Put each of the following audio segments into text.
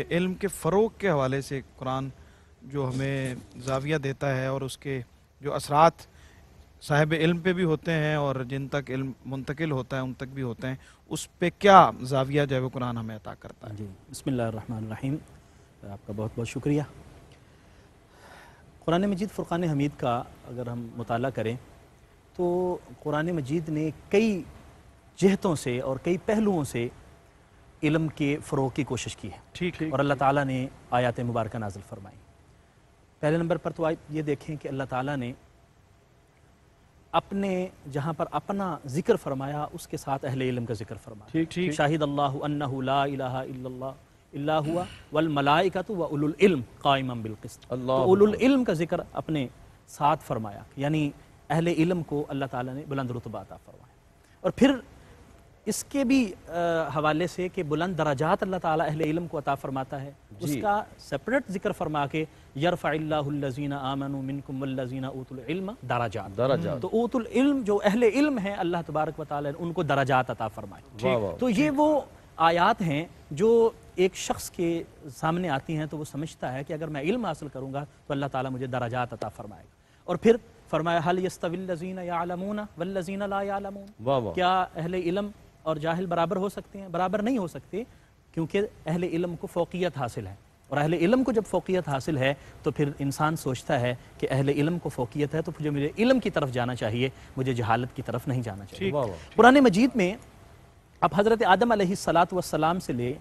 इल्म के फ़रोग के हवाले से कुरान जो हमें जाविया देता है और उसके जो असरात साहिब इल्म पे भी होते हैं और जिन तक इल्म मुंतकिल होता है उन तक भी होते हैं उस पर क्या जाविया जो है कुरान हमें अता करता है जी बसमीम आपका बहुत बहुत शुक्रिया कुरान मजीद फ़ुरान हमीद का अगर हम मुताल करें तो कुरान मजीद ने कई जहतों से और कई पहलुओं से इलम के फ़रोग की कोशिश की है ठीक है और अल्लाह ताला ने आयात मुबारक नाजिल फरमाई पहले नंबर पर तो आप ये देखें कि अल्लाह ताला ने अपने जहाँ पर अपना जिक्र फरमाया उसके साथ अहले इलम का जिक्र फरमाया ठीक ठीक शाहिद अल्लाह हुआ वल मलाइका तो वल इल्म कायम बिलकिस्त अल्लाह इल्म का जिक्र अपने साथ फरमाया यानी अहल इलम को अल्लाह ताला ने बुलंद रुतबा अता फरमाया और फिर इसके भी हवाले से कि बुलंद दराजात अल्लाह ताला अहले इल्म को अता फरमाता है उसका सेपरेट जिक्र फरमा के यरफ़ाल्लाजीना आमन मिनकुमल्लाजीना उतुल्म दराजा दराजा तो ऊतुल इल्म जो अहले इल्म है अल्लाह तबारक व ताली उनको दराजात अता फरमाए तो ये वो आयात हैं जो एक शख्स के सामने आती हैं तो वो समझता है कि अगर मैं इल्म हासिल करूँगा तो अल्लाह ताला मुझे दराजात अता फरमाएगा और फिर फरमाया हल यस्तविल्लजीना यालमूना वल्लजीना ला यालमून क्या अहले इल्म और जाहिल बराबर हो सकते हैं बराबर नहीं हो सकते क्योंकि अहल इलम को फोकियत हासिल है और अहल इलम को जब फोकियत हासिल है तो फिर इंसान सोचता है कि अहल इलम को फोकियत है तो मुझे मुझे इलम की तरफ जाना चाहिए मुझे जहालत की तरफ नहीं जाना चाहिए पुराने मजीद में आप हज़रत आदम सलात वसलाम से ले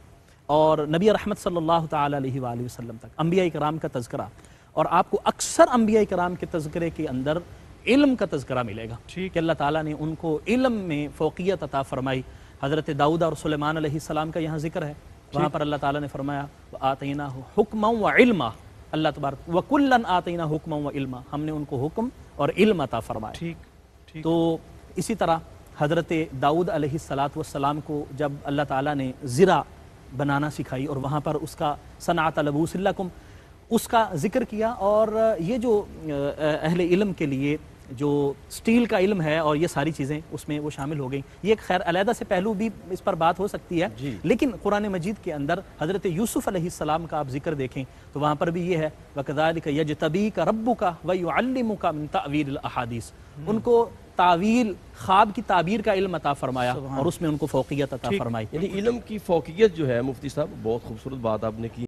और नबी रहमत सल्ला वसम तक अम्बिया कराम का तस्करा और आपको अक्सर अम्बिया कराम के तस्करे के अंदर इल्म का तस्करा मिलेगा ठीक अल्लाह ताला ने उनको इल्म में फ़ोकियत अता फ़रमाई हज़रत दाऊद और सलेमान सलाम का यहाँ जिक्र है वहाँ पर अल्लाह ताला ने फरमाया आतना हुक्म व इल्मा अल्लाह तबारक वकुल्लन आतना हुक्म व इल्मा हमने उनको हुक्म और इल्म अता फरमाया ठीक, तो इसी तरह हज़रत दाऊद सलाम को जब अल्लाह ताला ने ज़रा बनाना सिखाई और वहाँ पर उसका सनात लबूसल्लकुम उसका जिक्र किया और ये जो अहल इलम के लिए जो स्टील का इलम है और ये सारी चीज़ें उसमें वो शामिल हो गई ये खैर अलहदा से पहलू भी इस पर बात हो सकती है लेकिन कुरान मजीद के अंदर हज़रत यूसुफ़ अलैहिस्सलाम का आप जिक्र देखें तो वहाँ पर भी ये है वकदाल का यज तबी का रब्बू का वम का तवील अहादीस हम्म। उनको तावील ख़्वाब की ताबीर का इल्म अता फरमाया और उसमें उनको फ़ोकियत अता फरमाई यानी की फ़ोकियत जो है मुफ्ती साहब बहुत खूबसूरत बात आपने की